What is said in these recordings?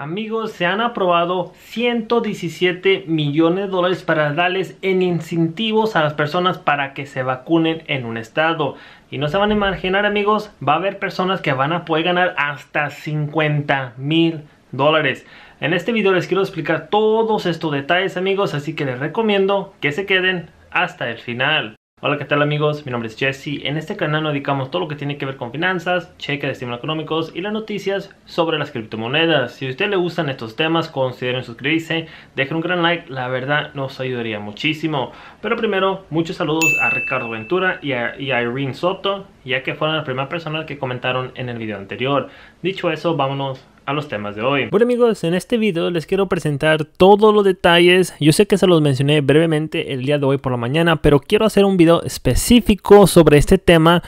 Amigos, se han aprobado 117 millones de dólares para darles en incentivos a las personas para que se vacunen en un estado. Y no se van a imaginar, amigos, va a haber personas que van a poder ganar hasta 50 mil dólares. En este video les quiero explicar todos estos detalles, amigos, así que les recomiendo que se queden hasta el final. Hola, ¿qué tal amigos? Mi nombre es Jesse. En este canal nos dedicamos todo lo que tiene que ver con finanzas, cheque de estímulos económicos y las noticias sobre las criptomonedas. Si a usted le gustan estos temas, consideren suscribirse, dejen un gran like, la verdad nos ayudaría muchísimo. Pero primero, muchos saludos a Ricardo Ventura y a Irene Soto, ya que fueron las primeras personas que comentaron en el video anterior. Dicho eso, vámonos los temas de hoy. Bueno amigos, en este video les quiero presentar todos los detalles. Yo sé que se los mencioné brevemente el día de hoy por la mañana, pero quiero hacer un video específico sobre este tema.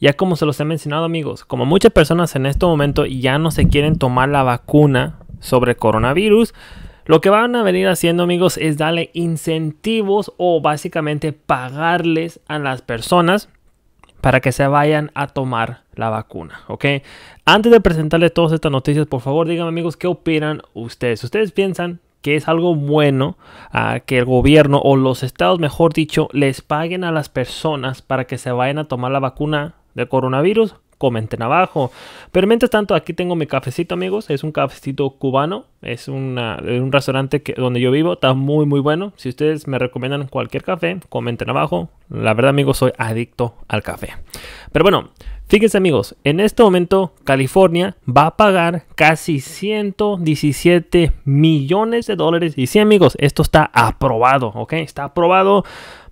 Ya como se los he mencionado amigos, como muchas personas en este momento ya no se quieren tomar la vacuna sobre coronavirus, lo que van a venir haciendo amigos es darle incentivos o básicamente pagarles a las personas para que se vayan a tomar la vacuna, ¿ok? Antes de presentarles todas estas noticias, por favor díganme amigos qué opinan ustedes. ¿Ustedes piensan que es algo bueno ah, que el gobierno o los estados, mejor dicho, les paguen a las personas para que se vayan a tomar la vacuna de coronavirus? comenten abajo. Pero mientras tanto, aquí tengo mi cafecito, amigos. Es un cafecito cubano. Es un restaurante que, donde yo vivo. Está muy, muy bueno. Si ustedes me recomiendan cualquier café, comenten abajo. La verdad, amigos, soy adicto al café. Pero bueno, Fíjense amigos, en este momento California va a pagar casi 117 millones de dólares. Y sí amigos, esto está aprobado, ¿ok? Está aprobado.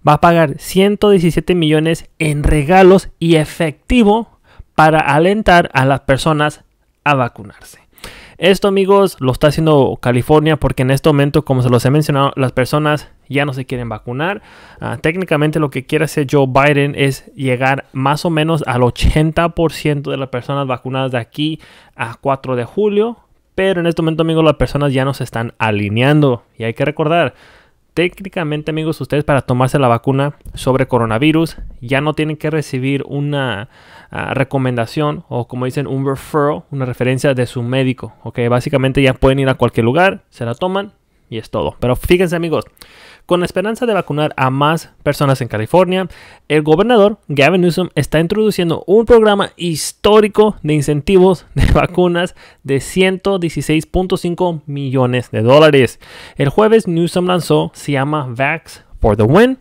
Va a pagar 117 millones en regalos y efectivo para alentar a las personas a vacunarse. Esto amigos lo está haciendo California porque en este momento, como se los he mencionado, las personas ya no se quieren vacunar. Ah, técnicamente lo que quiere hacer Joe Biden es llegar más o menos al 80% de las personas vacunadas de aquí a 4 de julio. Pero en este momento, amigos, las personas ya no se están alineando. Y hay que recordar, técnicamente, amigos, ustedes para tomarse la vacuna sobre coronavirus ya no tienen que recibir una ah, recomendación o como dicen un referral, una referencia de su médico. Ok, básicamente ya pueden ir a cualquier lugar, se la toman y es todo. Pero fíjense, amigos, con la esperanza de vacunar a más personas en California, el gobernador Gavin Newsom está introduciendo un programa histórico de incentivos de vacunas de 116.5 millones de dólares. El jueves Newsom lanzó, se llama Vax for the Win,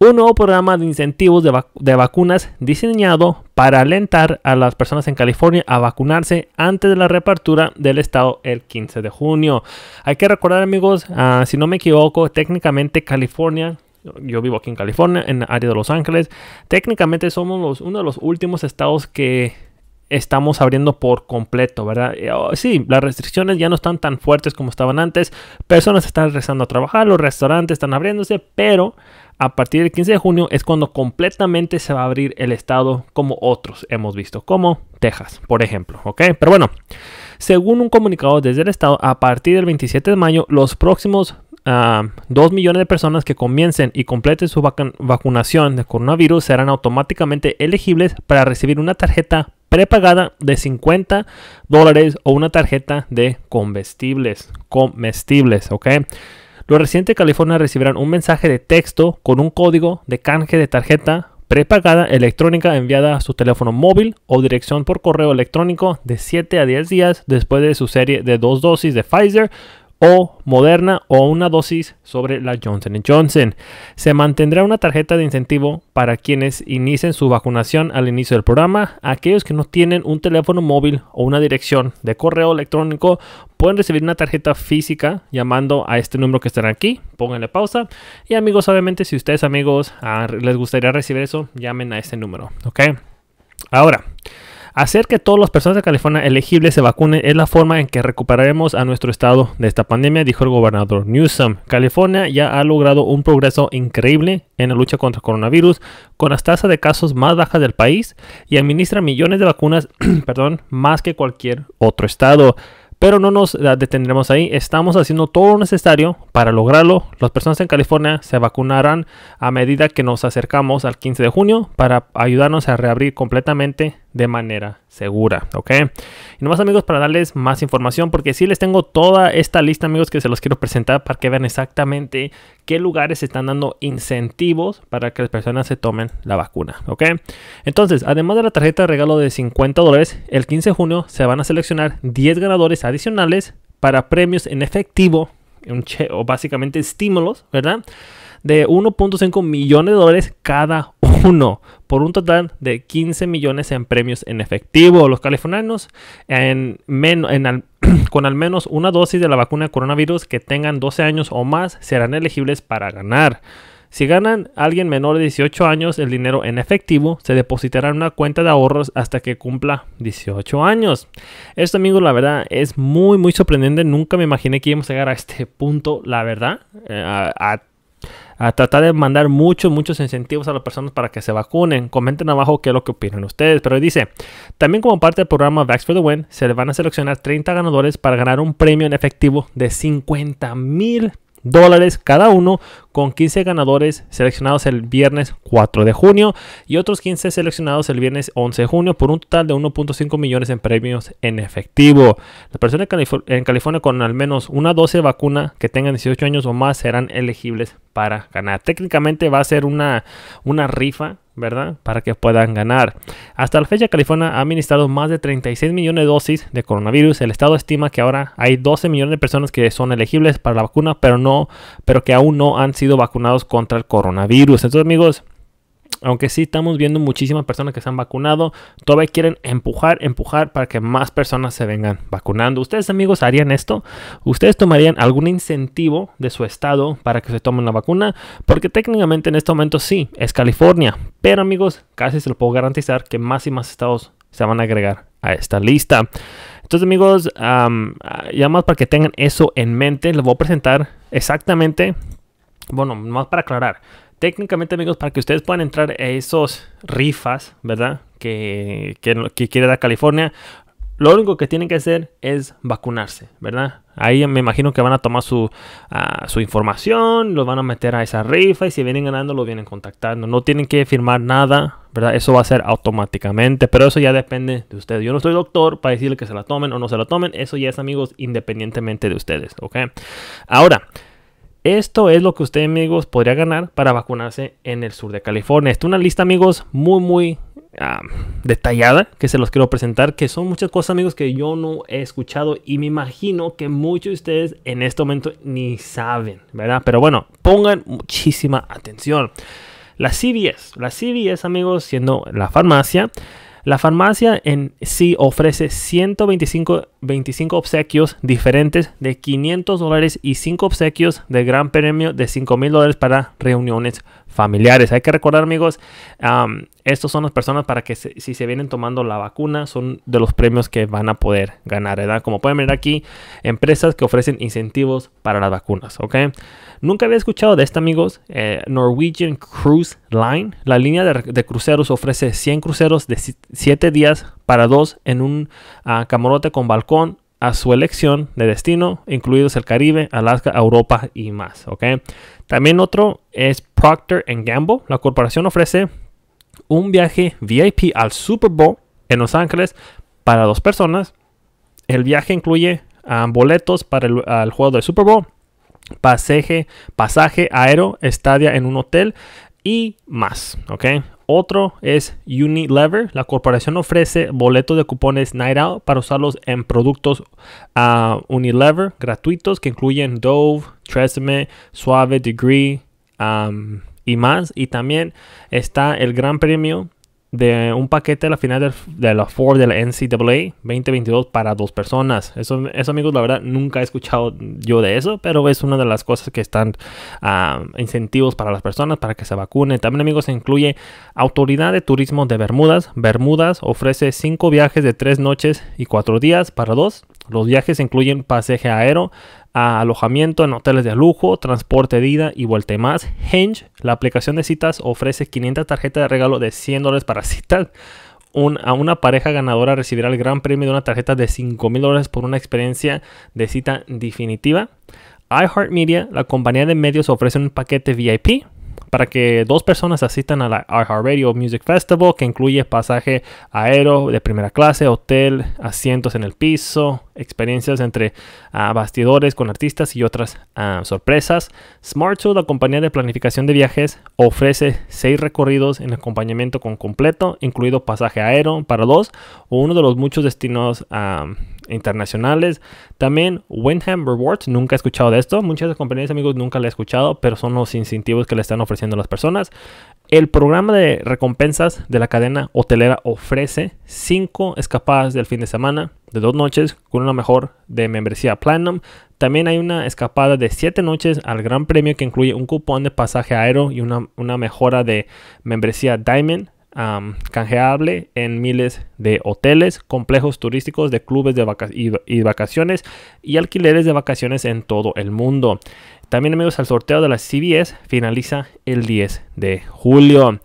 un nuevo programa de incentivos de, vacunas diseñado para alentar a las personas en California a vacunarse antes de la reapertura del estado el 15 de junio. Hay que recordar amigos, ah, si no me equivoco, técnicamente California yo vivo aquí en California, en el área de Los Ángeles. Técnicamente somos uno de los últimos estados que estamos abriendo por completo, ¿verdad? Eh, oh, sí, las restricciones ya no están tan fuertes como estaban antes. Personas están regresando a trabajar, los restaurantes están abriéndose, pero a partir del 15 de junio es cuando completamente se va a abrir el estado como otros hemos visto, como Texas, por ejemplo. ¿ok? Pero bueno, según un comunicado desde el estado, a partir del 27 de mayo, los próximos 2 ah, millones de personas que comiencen y completen su vacunación de coronavirus serán automáticamente elegibles para recibir una tarjeta prepagada de 50 dólares o una tarjeta de comestibles, comestibles, ¿ok? Los residentes de California recibirán un mensaje de texto con un código de canje de tarjeta prepagada electrónica enviada a su teléfono móvil o dirección por correo electrónico de 7 a 10 días después de su serie de dos dosis de Pfizer o Moderna o una dosis sobre la Johnson Johnson. Se mantendrá una tarjeta de incentivo para quienes inicien su vacunación al inicio del programa. Aquellos que no tienen un teléfono móvil o una dirección de correo electrónico pueden recibir una tarjeta física llamando a este número que estará aquí. Pónganle pausa. Y amigos, obviamente, si ustedes amigos ah, les gustaría recibir eso, llamen a este número. ¿Ok? Ahora. Hacer que todas las personas de California elegibles se vacunen es la forma en que recuperaremos a nuestro estado de esta pandemia, dijo el gobernador Newsom. California ya ha logrado un progreso increíble en la lucha contra el coronavirus, con las tasas de casos más bajas del país y administra millones de vacunas, perdón, más que cualquier otro estado. Pero no nos detendremos ahí, estamos haciendo todo lo necesario para lograrlo, las personas en California se vacunarán a medida que nos acercamos al 15 de junio para ayudarnos a reabrir completamente de manera segura, ¿ok? Y nomás amigos, para darles más información, porque sí les tengo toda esta lista, amigos, que se los quiero presentar para que vean exactamente qué lugares están dando incentivos para que las personas se tomen la vacuna, ¿ok? Entonces, además de la tarjeta de regalo de 50 dólares, el 15 de junio se van a seleccionar 10 ganadores adicionales para premios en efectivo o básicamente estímulos, ¿verdad? De 1.5 millones de dólares cada uno, por un total de 15 millones en premios en efectivo. Los californianos con al menos una dosis de la vacuna coronavirus que tengan 12 años o más serán elegibles para ganar. Si ganan alguien menor de 18 años, el dinero en efectivo se depositará en una cuenta de ahorros hasta que cumpla 18 años. Esto, amigo la verdad es muy, muy sorprendente. Nunca me imaginé que íbamos a llegar a este punto, la verdad. Eh, a, tratar de mandar muchos, muchos incentivos a las personas para que se vacunen. Comenten abajo qué es lo que opinan ustedes. Pero dice, también como parte del programa Vax for the Win, se le van a seleccionar 30 ganadores para ganar un premio en efectivo de 50 mil dólares cada uno con 15 ganadores seleccionados el viernes 4 de junio y otros 15 seleccionados el viernes 11 de junio por un total de 1.5 millones en premios en efectivo. Las personas en, California con al menos una 12 vacuna que tengan 18 años o más serán elegibles para ganar. Técnicamente va a ser una, una rifa ¿verdad? Para que puedan ganar. Hasta la fecha, California ha administrado más de 36 millones de dosis de coronavirus. El estado estima que ahora hay 12 millones de personas que son elegibles para la vacuna, pero no, pero que aún no han sido vacunados contra el coronavirus. Entonces, amigos, aunque sí estamos viendo muchísimas personas que se han vacunado, todavía quieren empujar, empujar para que más personas se vengan vacunando. ¿Ustedes amigos harían esto? ¿Ustedes tomarían algún incentivo de su estado para que se tomen la vacuna? Porque técnicamente en este momento sí, es California. Pero amigos, casi se lo puedo garantizar que más y más estados se van a agregar a esta lista. Entonces amigos, ya más para que tengan eso en mente, les voy a presentar exactamente, bueno, más para aclarar técnicamente amigos, para que ustedes puedan entrar a esos rifas, ¿verdad? Que, quiere dar California, lo único que tienen que hacer es vacunarse, ¿verdad? Ahí me imagino que van a tomar su, ah, su información, los van a meter a esa rifa y si vienen ganando lo vienen contactando. No tienen que firmar nada, ¿verdad? Eso va a ser automáticamente, pero eso ya depende de ustedes. Yo no soy doctor para decirle que se la tomen o no se la tomen. Eso ya es, amigos, independientemente de ustedes, ¿ok? Ahora, esto es lo que usted, amigos, podría ganar para vacunarse en el sur de California. Esta es una lista, amigos, muy, muy ah, detallada que se los quiero presentar, que son muchas cosas, amigos, que yo no he escuchado y me imagino que muchos de ustedes en este momento ni saben, ¿verdad? Pero bueno, pongan muchísima atención. La CVS, la CVS, amigos, siendo la farmacia, la farmacia en sí ofrece 125 25 obsequios diferentes de 500 dólares y 5 obsequios de gran premio de 5 mil dólares para reuniones familiares. Hay que recordar amigos, estos son las personas para que si se vienen tomando la vacuna son de los premios que van a poder ganar, ¿verdad? Como pueden ver aquí, empresas que ofrecen incentivos para las vacunas, ¿ok? Nunca había escuchado de esta amigos, eh, Norwegian Cruise Line. La línea de, cruceros ofrece 100 cruceros de 7 días para dos en un ah, camarote con balcón con a su elección de destino, incluidos el Caribe, Alaska, Europa y más. ¿okay? También otro es Procter Gamble. La corporación ofrece un viaje VIP al Super Bowl en Los Ángeles para dos personas. El viaje incluye ah, boletos para el, juego del Super Bowl, pasaje, pasaje aéreo, estadia en un hotel y más. ¿okay? Otro es Unilever. La corporación ofrece boletos de cupones Night Out para usarlos en productos ah, Unilever gratuitos que incluyen Dove, Tresemme, Suave, Degree y más. Y también está el gran premio de un paquete a la final de la Ford de la NCAA 2022 para dos personas. Eso, eso, amigos, la verdad nunca he escuchado yo de eso, pero es una de las cosas que están ah, incentivos para las personas para que se vacunen. También, amigos, se incluye Autoridad de Turismo de Bermudas. Bermudas ofrece cinco viajes de tres noches y cuatro días para dos los viajes incluyen pasaje aéreo, alojamiento en hoteles de lujo, transporte de ida y vuelta más. Hinge, la aplicación de citas, ofrece 500 tarjetas de regalo de 100 dólares para citas. a una pareja ganadora recibirá el gran premio de una tarjeta de 5 mil dólares por una experiencia de cita definitiva. iHeartMedia, la compañía de medios, ofrece un paquete VIP para que dos personas asistan a la iHeartRadio Music Festival, que incluye pasaje aéreo de primera clase, hotel, asientos en el piso, experiencias entre ah, bastidores con artistas y otras ah, sorpresas. SmartSoul, la compañía de planificación de viajes, ofrece seis recorridos en acompañamiento con completo, incluido pasaje aéreo para dos o uno de los muchos destinos ah, internacionales. También Windham Rewards, nunca he escuchado de esto. Muchas de las compañías, amigos, nunca la he escuchado, pero son los incentivos que le están ofreciendo a las personas. El programa de recompensas de la cadena hotelera ofrece cinco escapadas del fin de semana de dos noches con una mejor de membresía Platinum. También hay una escapada de siete noches al Gran Premio que incluye un cupón de pasaje aéreo y una, mejora de membresía Diamond canjeable en miles de hoteles, complejos turísticos, de clubes de y, vacaciones y alquileres de vacaciones en todo el mundo. También amigos, el sorteo de las CBS finaliza el 10 de julio.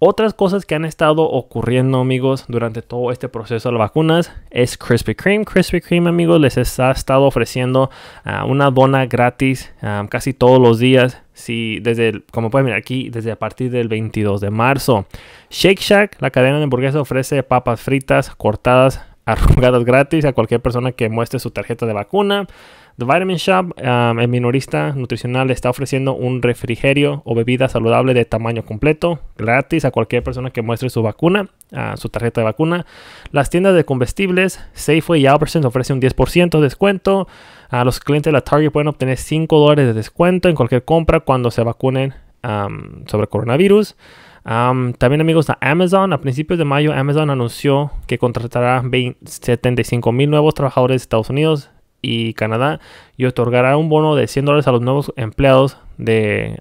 Otras cosas que han estado ocurriendo, amigos, durante todo este proceso de las vacunas es Krispy Kreme. Krispy Kreme, amigos, les ha estado ofreciendo ah, una dona gratis ah, casi todos los días. Si desde, como pueden ver aquí, desde a partir del 22 de marzo. Shake Shack, la cadena de hamburguesas, ofrece papas fritas cortadas, arrugadas gratis a cualquier persona que muestre su tarjeta de vacuna. The Vitamin Shop, el minorista nutricional, está ofreciendo un refrigerio o bebida saludable de tamaño completo, gratis a cualquier persona que muestre su vacuna, su tarjeta de vacuna. Las tiendas de combustibles, Safeway y Albertsons ofrecen un 10% de descuento. A los clientes de la Target pueden obtener 5 dólares de descuento en cualquier compra cuando se vacunen sobre coronavirus. también amigos de Amazon, a principios de mayo Amazon anunció que contratará 75 mil nuevos trabajadores de Estados Unidos y Canadá y otorgará un bono de 100 dólares a los nuevos empleados de,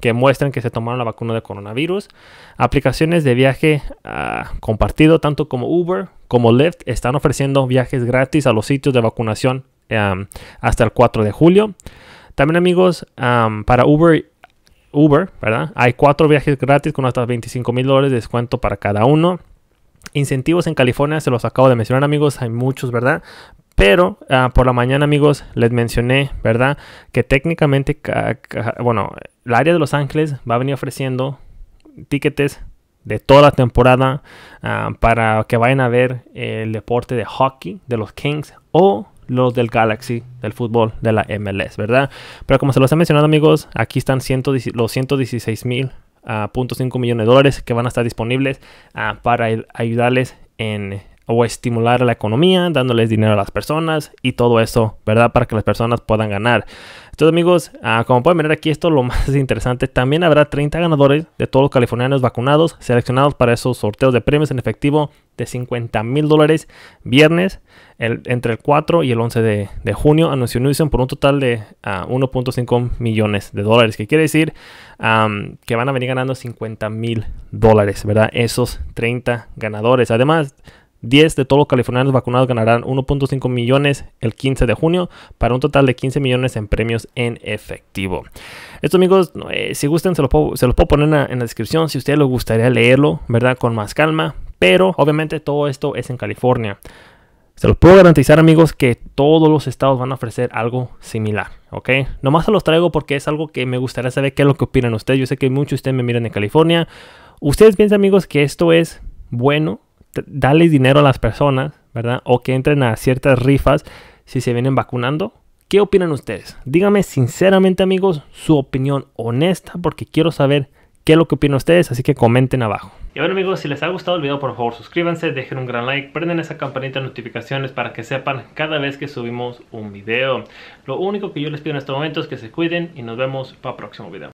que muestren que se tomaron la vacuna de coronavirus. Aplicaciones de viaje ah, compartido, tanto como Uber como Lyft, están ofreciendo viajes gratis a los sitios de vacunación hasta el 4 de julio. También amigos, para Uber Uber, ¿verdad? Hay cuatro viajes gratis con hasta 25 mil dólares de descuento para cada uno. Incentivos en California, se los acabo de mencionar amigos, hay muchos, ¿verdad? Pero ah, por la mañana, amigos, les mencioné, ¿verdad? Que técnicamente, bueno, el área de Los Ángeles va a venir ofreciendo tickets de toda la temporada ah, para que vayan a ver el deporte de hockey de los Kings o los del Galaxy, del fútbol, de la MLS, ¿verdad? Pero como se los he mencionado amigos, aquí están los 116 mil. Ah, millones de dólares que van a estar disponibles para ayudarles en o estimular la economía, dándoles dinero a las personas y todo eso, ¿verdad? Para que las personas puedan ganar. Entonces amigos, ah, como pueden ver aquí, esto es lo más interesante. También habrá 30 ganadores de todos los californianos vacunados, seleccionados para esos sorteos de premios en efectivo de 50 mil dólares viernes entre el 4 y el 11 de, junio. Anunció por un total de 1.5 ah, millones de dólares, que quiere decir que van a venir ganando 50 mil dólares, ¿verdad? Esos 30 ganadores. Además, 10 de todos los californianos vacunados ganarán 1.5 millones el 15 de junio para un total de 15 millones en premios en efectivo. Esto amigos, eh, si gustan se los puedo, poner en la, descripción si a ustedes les gustaría leerlo, ¿verdad? Con más calma, pero obviamente todo esto es en California. Se los puedo garantizar, amigos, que todos los estados van a ofrecer algo similar, ¿ok? Nomás se los traigo porque es algo que me gustaría saber qué es lo que opinan ustedes. Yo sé que muchos de ustedes me miran en California. ¿Ustedes piensan, amigos, que esto es bueno darle dinero a las personas, ¿verdad? O que entren a ciertas rifas si se vienen vacunando. ¿Qué opinan ustedes? Díganme sinceramente amigos su opinión honesta porque quiero saber qué es lo que opinan ustedes, así que comenten abajo. Y bueno amigos, si les ha gustado el video por favor suscríbanse, dejen un gran like, prenden esa campanita de notificaciones para que sepan cada vez que subimos un video. Lo único que yo les pido en este momento es que se cuiden y nos vemos para el próximo video.